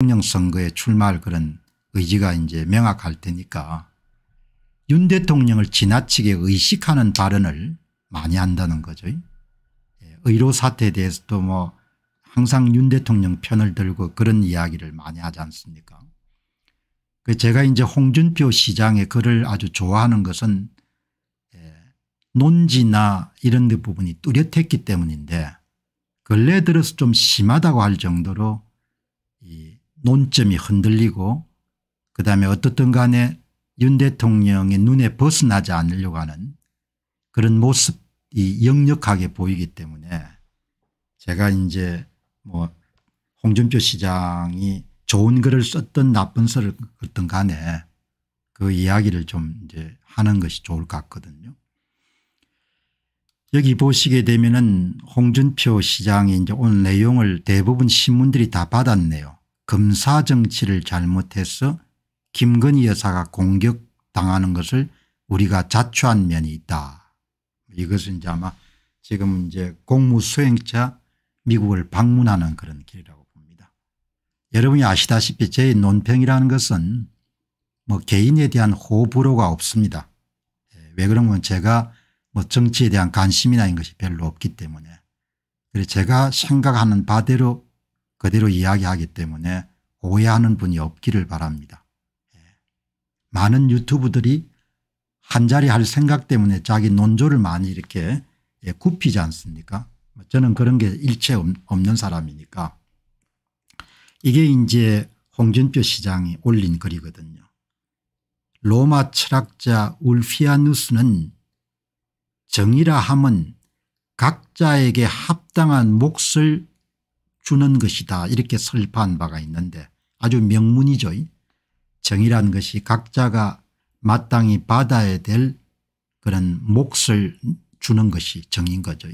대통령 선거에 출마할 그런 의지가 이제 명확할 테니까 윤 대통령을 지나치게 의식하는 발언을 많이 한다는 거죠. 예, 의료 사태에 대해서도 뭐 항상 윤 대통령 편을 들고 그런 이야기를 많이 하지 않습니까 그 제가 이제 홍준표 시장의 글을 아주 좋아하는 것은 예, 논지나 이런 부분이 뚜렷했기 때문인데 근래 들어서 좀 심하다고 할 정도로 논점이 흔들리고 그다음에 어떻든 간에 윤 대통령의 눈에 벗어나지 않으려고 하는 그런 모습이 역력하게 보이기 때문에 제가 이제 뭐 홍준표 시장이 좋은 글을 썼던 나쁜 글을 썼던 간에 그 이야기를 좀 이제 하는 것이 좋을 것 같거든요. 여기 보시게 되면은 홍준표 시장이 이제 오늘 내용을 대부분 신문들이 다 받았네요. 검사 정치를 잘못해서 김건희 여사가 공격당하는 것을 우리가 자초한 면이 있다. 이것은 이제 아마 지금 이제 공무수행차 미국을 방문하는 그런 길이라고 봅니다. 여러분이 아시다시피 제 논평이라는 것은 뭐 개인에 대한 호불호가 없습니다. 예, 왜 그러면 제가 뭐 정치에 대한 관심이나 이런 것이 별로 없기 때문에 그래서 제가 생각하는 바대로 그대로 이야기하기 때문에 오해하는 분이 없기를 바랍니다. 예. 많은 유튜브들이 한자리 할 생각 때문에 자기 논조를 많이 이렇게 예, 굽히지 않습니까 저는 그런 게 일체 없는 사람이니까 이게 이제 홍준표 시장이 올린 글이거든요. 로마 철학자 울피아누스는 정의라 함은 각자에게 합당한 몫을 주는 것이다 이렇게 설파한 바가 있는데 아주 명문이죠. 정의란 것이 각자가 마땅히 받아야 될 그런 몫을 주는 것이 정인 거죠.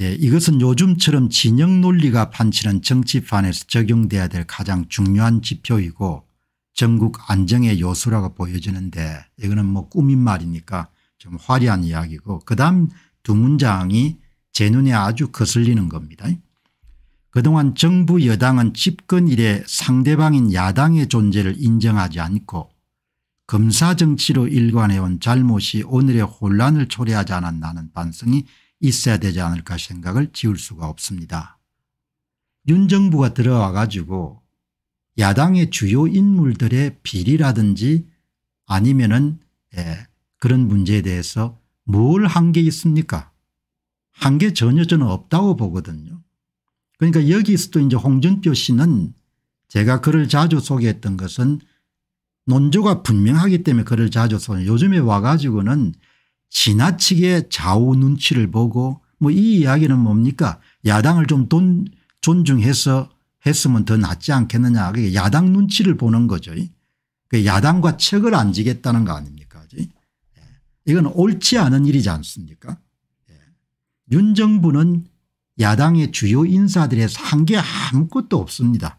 예, 이것은 요즘처럼 진영 논리가 판치는 정치판에서 적용돼야 될 가장 중요한 지표이고 전국 안정의 요소라고 보여지는데 이거는 뭐 꾸민 말이니까 좀 화려한 이야기고 그다음 두 문장이 제 눈에 아주 거슬리는 겁니다. 그동안 정부 여당은 집권 이래 상대방인 야당의 존재를 인정하지 않고 검사 정치로 일관해온 잘못이 오늘의 혼란을 초래하지 않았나는 반성이 있어야 되지 않을까 생각을 지울 수가 없습니다. 윤 정부가 들어와 가지고 야당의 주요 인물들의 비리라든지 아니면은 예, 그런 문제에 대해서 뭘 한 게 있습니까? 한 게 전혀 저는 없다고 보거든요. 그러니까 여기서도 이제 홍준표 씨는 제가 글을 자주 소개했던 것은 논조가 분명하기 때문에 글을 자주 소개 요즘에 와가지고는 지나치게 좌우 눈치를 보고 뭐 이 이야기는 뭡니까 야당을 좀 돈, 존중해서 했으면 더 낫지 않겠느냐 그게 야당 눈치를 보는 거죠. 그 야당과 책을 안 지겠다는 거 아닙니까. 예. 이건 옳지 않은 일이지 않습니까. 예. 윤 정부는 야당의 주요 인사들에서 한 게 아무것도 없습니다.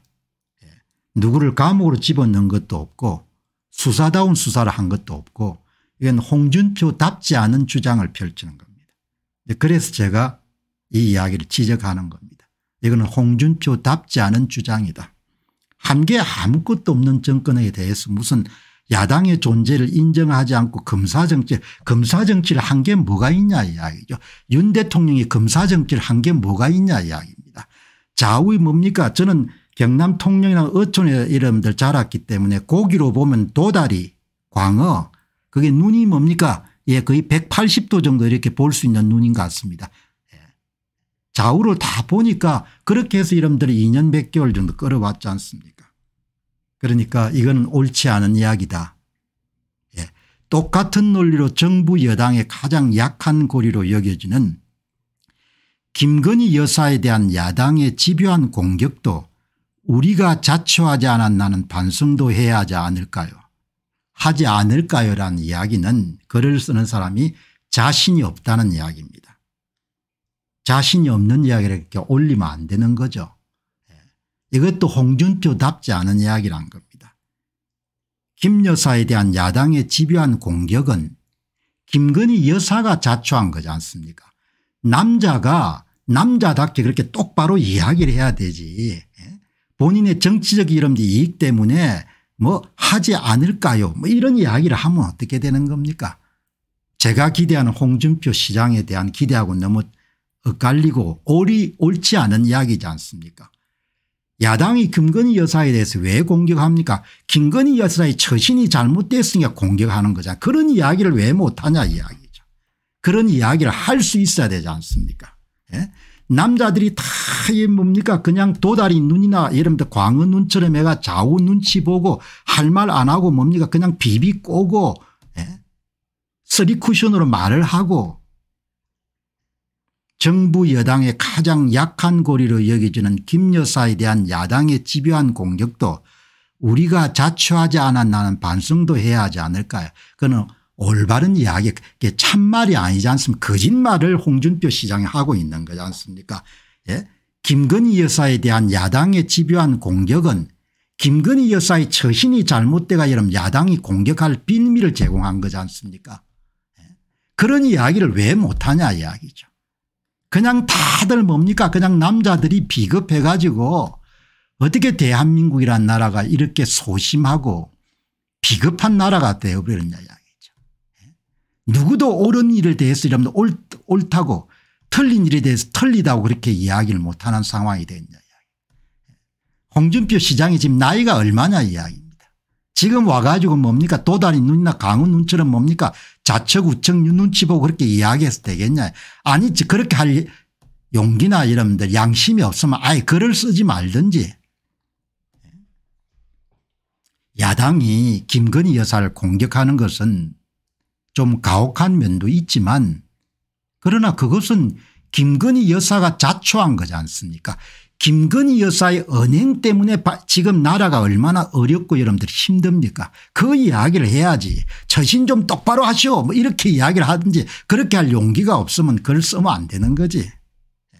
예. 누구를 감옥으로 집어넣은 것도 없고 수사다운 수사를 한 것도 없고 이건 홍준표답지 않은 주장을 펼치는 겁니다. 그래서 제가 이 이야기를 지적하는 겁니다. 이거는 홍준표답지 않은 주장이다. 한 게 아무것도 없는 정권에 대해서 무슨 야당의 존재를 인정하지 않고 검사정치 검사정치를 한 게 뭐가 있냐 이야기죠. 윤 대통령이 검사정치를 한 게 뭐가 있냐 이야기입니다. 좌우이 뭡니까 저는 경남 통영이나 어촌의 이름들 자랐기 때문에 고기로 보면 도다리 광어 그게 눈이 뭡니까 예 거의 180도 정도 이렇게 볼 수 있는 눈인 것 같습니다. 예. 좌우로 다 보니까 그렇게 해서 이름들이 2년 1개월 정도 끌어왔지 않습니까 그러니까 이건 옳지 않은 이야기다. 예. 똑같은 논리로 정부 여당의 가장 약한 고리로 여겨지는 김건희 여사에 대한 야당의 집요한 공격도 우리가 자초하지 않았나는 반성도 해야 하지 않을까요 하지 않을까요 라는 이야기는 글을 쓰는 사람이 자신이 없다는 이야기입니다. 자신이 없는 이야기를 이렇게 올리면 안 되는 거죠. 이것도 홍준표답지 않은 이야기란 겁니다. 김 여사에 대한 야당의 집요한 공격은 김건희 여사가 자초한 거지 않습니까 남자가 남자답게 그렇게 똑바로 이야기를 해야 되지 예? 본인의 정치적 이름 이익 때문에 뭐 하지 않을까요 뭐 이런 이야기를 하면 어떻게 되는 겁니까 제가 기대하는 홍준표 시장에 대한 기대하고 너무 엇갈리고 옳이 옳지 않은 이야기지 않습니까 야당이 김건희 여사에 대해서 왜 공격합니까 김건희 여사의 처신이 잘못됐으니까 공격하는 거잖아 그런 이야기를 왜 못하냐 이야기죠. 그런 이야기를 할 수 있어야 되지 않습니까 예? 남자들이 다이 뭡니까 그냥 도다리 눈이나 예를 들어 광어 눈처럼 애가 좌우 눈치 보고 할 말 안 하고 뭡니까 그냥 비비 꼬고 예? 쓰리 쿠션으로 말을 하고 정부 여당의 가장 약한 고리로 여겨지는 김 여사에 대한 야당의 집요한 공격도 우리가 자초하지 않았나는 반성도 해야 하지 않을까요 그는 올바른 이야기 그게 참말이 아니지 않습니까 거짓말을 홍준표 시장이 하고 있는 거지 않습니까 예? 김건희 여사에 대한 야당의 집요한 공격은 김건희 여사의 처신이 잘못돼가 여러분 야당이 공격할 빌미를 제공한 거지 않습니까 예? 그런 이야기를 왜 못하냐 이야기죠. 그냥 다들 뭡니까 그냥 남자들이 비겁해 가지고 어떻게 대한민국이란 나라가 이렇게 소심하고 비겁한 나라가 되어버렸냐 이야기죠. 예? 누구도 옳은 일에 대해서 이러면 옳다고 틀린 일에 대해서 틀리다고 그렇게 이야기를 못하는 상황이 됐냐 이야기. 예? 홍준표 시장이 지금 나이가 얼마냐 이야기. 지금 와가지고 뭡니까 도다리 눈이나 강은 눈처럼 뭡니까 좌측 우측 눈치 보고 그렇게 이야기해서 되겠냐 아니 그렇게 할 용기나 이런들 양심이 없으면 아예 글을 쓰지 말든지 야당이 김건희 여사를 공격하는 것은 좀 가혹한 면도 있지만 그러나 그것은 김건희 여사가 자초한 거지 않습니까 김건희 여사의 언행 때문에 지금 나라가 얼마나 어렵고 여러분들 힘듭니까 그 이야기를 해야지 처신 좀 똑바로 하시오 뭐 이렇게 이야기를 하든지 그렇게 할 용기가 없으면 글을 쓰면 안 되는 거지 예.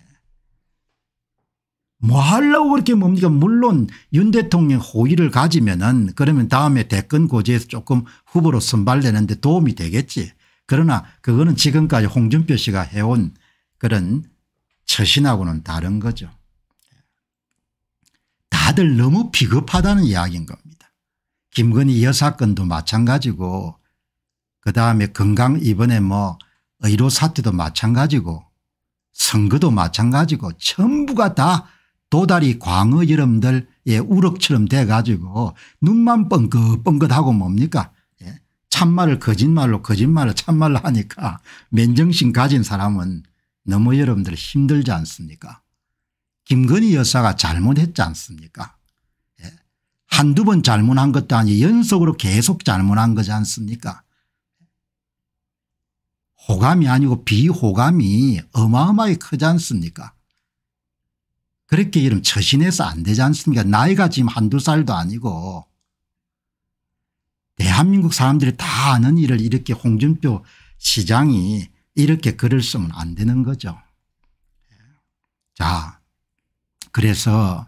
뭐 하려고 그렇게 뭡니까 물론 윤 대통령 호의를 가지면 은 그러면 다음에 대권 고지에서 조금 후보로 선발되는데 도움이 되겠지 그러나 그거는 지금까지 홍준표 씨가 해온 그런 처신하고는 다른 거죠. 다들 너무 비겁하다는 이야기인 겁니다. 김건희 여사건도 마찬가지고 그다음에 건강 이번에 뭐 의료 사태도 마찬가지고 선거도 마찬가지고 전부가 다 도다리 광어 여러분들의 우럭처럼 돼 가지고 눈만 뻥긋뻥긋하고 뭡니까 예. 참말을 거짓말로 거짓말을 참말로 하니까 맨정신 가진 사람은 너무 여러분들 힘들지 않습니까 김건희 여사가 잘못했지 않습니까 예. 한두 번 잘못한 것도 아니 연속으로 계속 잘못한 거지 않습니까 호감이 아니고 비호감이 어마어마하게 크지 않습니까 그렇게 이름 처신해서 안 되지 않습니까 나이가 지금 한두 살도 아니고 대한민국 사람들이 다 아는 일을 이렇게 홍준표 시장이 이렇게 글을 쓰면 안 되는 거죠. 예. 자 그래서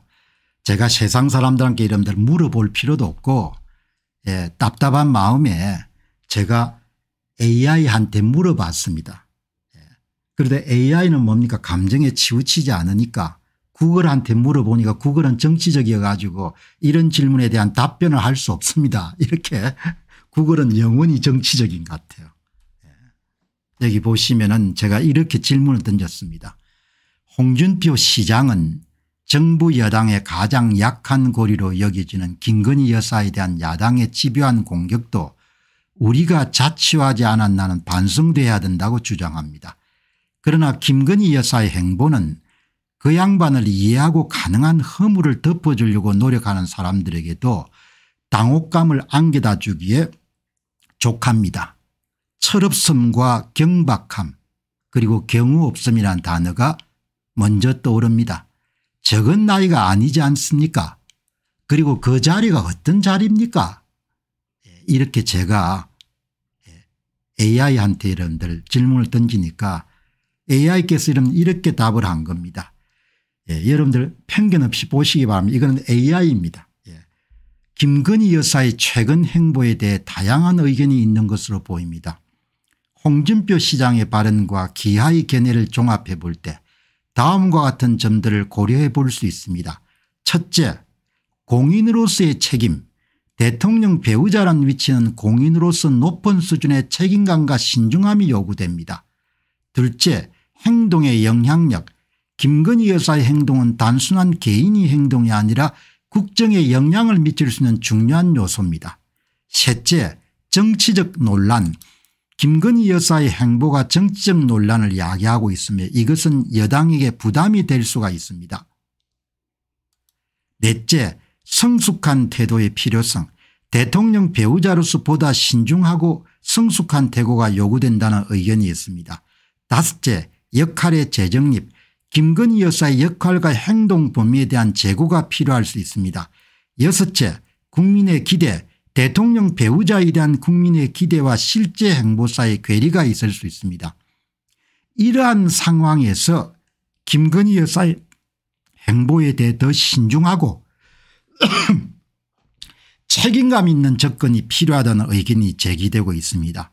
제가 세상 사람들한테 이름들 물어볼 필요도 없고 예, 답답한 마음에 제가 AI한테 물어봤습니다. 예. 그런데 AI는 뭡니까 감정에 치우치지 않으니까 구글한테 물어보니까 구글은 정치적이어 가지고 이런 질문에 대한 답변을 할 수 없습니다. 이렇게 구글은 영원히 정치적인 것 같아요. 예. 여기 보시면은 제가 이렇게 질문을 던졌습니다. 홍준표 시장은 정부 여당의 가장 약한 고리로 여겨지는 김건희 여사에 대한 야당의 집요한 공격도 우리가 자치하지 않았나는 반성돼야 된다고 주장합니다. 그러나 김건희 여사의 행보는 그 양반을 이해하고 가능한 허물을 덮어주려고 노력하는 사람들에게도 당혹감을 안겨다 주기에 족합니다. 철없음과 경박함 그리고 경우 없음이란 단어가 먼저 떠오릅니다. 적은 나이가 아니지 않습니까 그리고 그 자리가 어떤 자리입니까 이렇게 제가 예, AI한테 여러분들 질문을 던지니까 AI께서 이렇게 이 답을 한 겁니다. 예, 여러분들 편견 없이 보시기 바랍니다. 이건 AI입니다. 예. 김건희 여사의 최근 행보에 대해 다양한 의견이 있는 것으로 보입니다. 홍준표 시장의 발언과 기하의 견해를 종합해 볼때 다음과 같은 점들을 고려해 볼 수 있습니다. 첫째 공인으로서의 책임 대통령 배우자란 위치는 공인으로서 높은 수준의 책임감과 신중함이 요구됩니다. 둘째 행동의 영향력 김건희 여사의 행동은 단순한 개인이 행동이 아니라 국정에 영향을 미칠 수 있는 중요한 요소입니다. 셋째 정치적 논란 김건희 여사의 행보가 정치적 논란을 야기하고 있으며 이것은 여당에게 부담이 될 수가 있습니다. 넷째 성숙한 태도의 필요성 대통령 배우자로서 보다 신중하고 성숙한 태도가 요구된다는 의견이 있습니다. 다섯째 역할의 재정립 김건희 여사의 역할과 행동 범위에 대한 재고가 필요할 수 있습니다. 여섯째 국민의 기대 대통령 배우자에 대한 국민의 기대와 실제 행보 사이 괴리가 있을 수 있습니다. 이러한 상황에서 김건희 여사의 행보에 대해 더 신중하고 책임감 있는 접근이 필요하다는 의견이 제기되고 있습니다.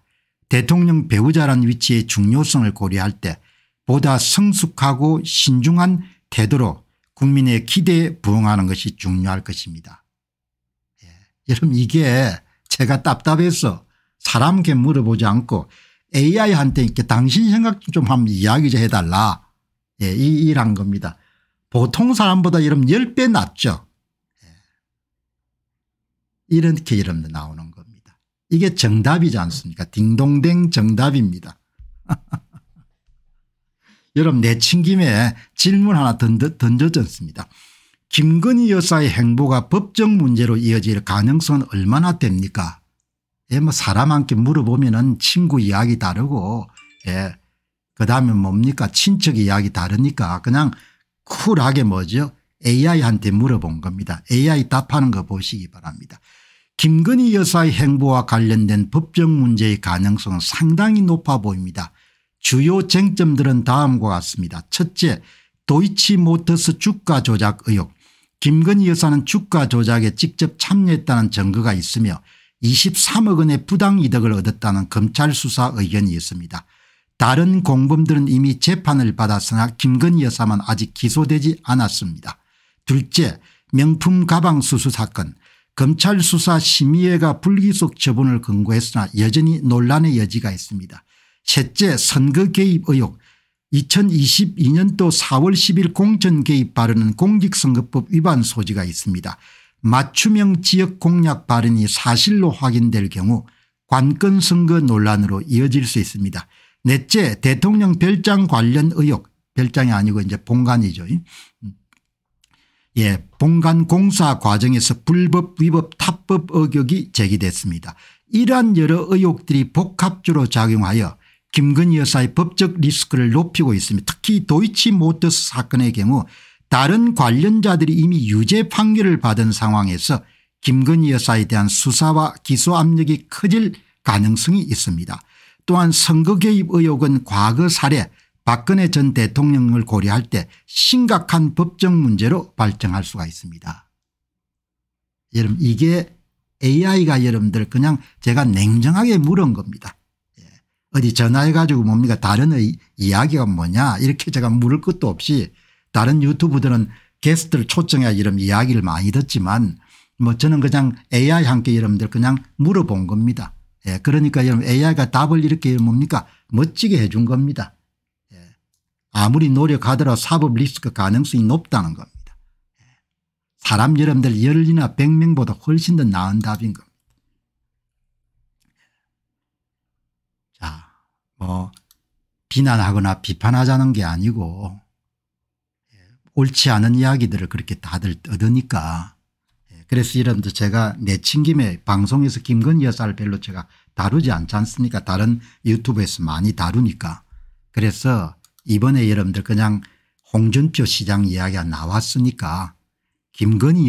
대통령 배우자란 위치의 중요성을 고려할 때 보다 성숙하고 신중한 태도로 국민의 기대에 부응하는 것이 중요할 것입니다. 여러분 이게 제가 답답해서 사람께 물어보지 않고 AI한테 이렇게 당신 생각 좀 한번 이야기 좀 해달라. 예, 이 일한 겁니다. 보통 사람보다 여러분 10배 낫죠. 예. 이렇게 여러분 나오는 겁니다. 이게 정답이지 않습니까? 딩동댕 정답입니다. 여러분 내친 김에 질문 하나 던져, 던졌습니다. 김건희 여사의 행보가 법적 문제로 이어질 가능성은 얼마나 됩니까 예, 뭐 사람한테 물어보면 은 친구 이야기 다르고 예, 그 다음에 뭡니까 친척 이야기 다르니까 그냥 쿨하게 뭐죠 AI한테 물어본 겁니다. AI 답하는 거 보시기 바랍니다. 김건희 여사의 행보와 관련된 법적 문제의 가능성은 상당히 높아 보입니다. 주요 쟁점들은 다음과 같습니다. 첫째 도이치모터스 주가 조작 의혹 김건희 여사는 주가 조작에 직접 참여했다는 증거가 있으며 23억 원의 부당 이득을 얻었다는 검찰 수사 의견이 있습니다. 다른 공범들은 이미 재판을 받았으나 김건희 여사만 아직 기소되지 않았습니다. 둘째 명품 가방 수수 사건 검찰 수사 심의회가 불기속 처분을 권고했으나 여전히 논란의 여지가 있습니다. 셋째 선거 개입 의혹 2022년도 4월 10일 공천 개입 발언은 공직선거법 위반 소지가 있습니다. 맞춤형 지역 공약 발언이 사실로 확인될 경우 관건 선거 논란으로 이어질 수 있습니다. 넷째 대통령 별장 관련 의혹 별장이 아니고 이제 본관이죠. 예, 본관 공사 과정에서 불법 위법 탑법 의혹이 제기됐습니다. 이러한 여러 의혹들이 복합적으로 작용하여 김건희 여사의 법적 리스크를 높이고 있습니다. 특히 도이치모터스 사건의 경우 다른 관련자들이 이미 유죄 판결을 받은 상황에서 김건희 여사에 대한 수사와 기소 압력이 커질 가능성이 있습니다. 또한 선거 개입 의혹은 과거 사례 박근혜 전 대통령을 고려할 때 심각한 법적 문제로 발전할 수가 있습니다. 여러분 이게 AI가 여러분들 그냥 제가 냉정하게 물은 겁니다. 어디 전화해 가지고 뭡니까 다른 이야기가 뭐냐 이렇게 제가 물을 것도 없이 다른 유튜브들은 게스트를 초청해야 이런 이야기를 많이 듣지만 뭐 저는 그냥 AI 함께 여러분들 그냥 물어본 겁니다. 예, 그러니까 여러분 AI가 답을 이렇게 뭡니까 멋지게 해준 겁니다. 예, 아무리 노력하더라도 사법 리스크 가능성이 높다는 겁니다. 예, 사람 여러분들 열이나 백명보다 훨씬 더 나은 답인 겁니다. 어 비난하거나 비판하자는 게 아니고 예, 옳지 않은 이야기들을 그렇게 다들 떠드니까 예, 그래서 이런데 제가 내친김에 방송에서 김건희 여사를 별로 제가 다루지 않지 않습니까 다른 유튜브에서 많이 다루니까 그래서 이번에 여러분들 그냥 홍준표 시장 이야기가 나왔으니까 김건희 여사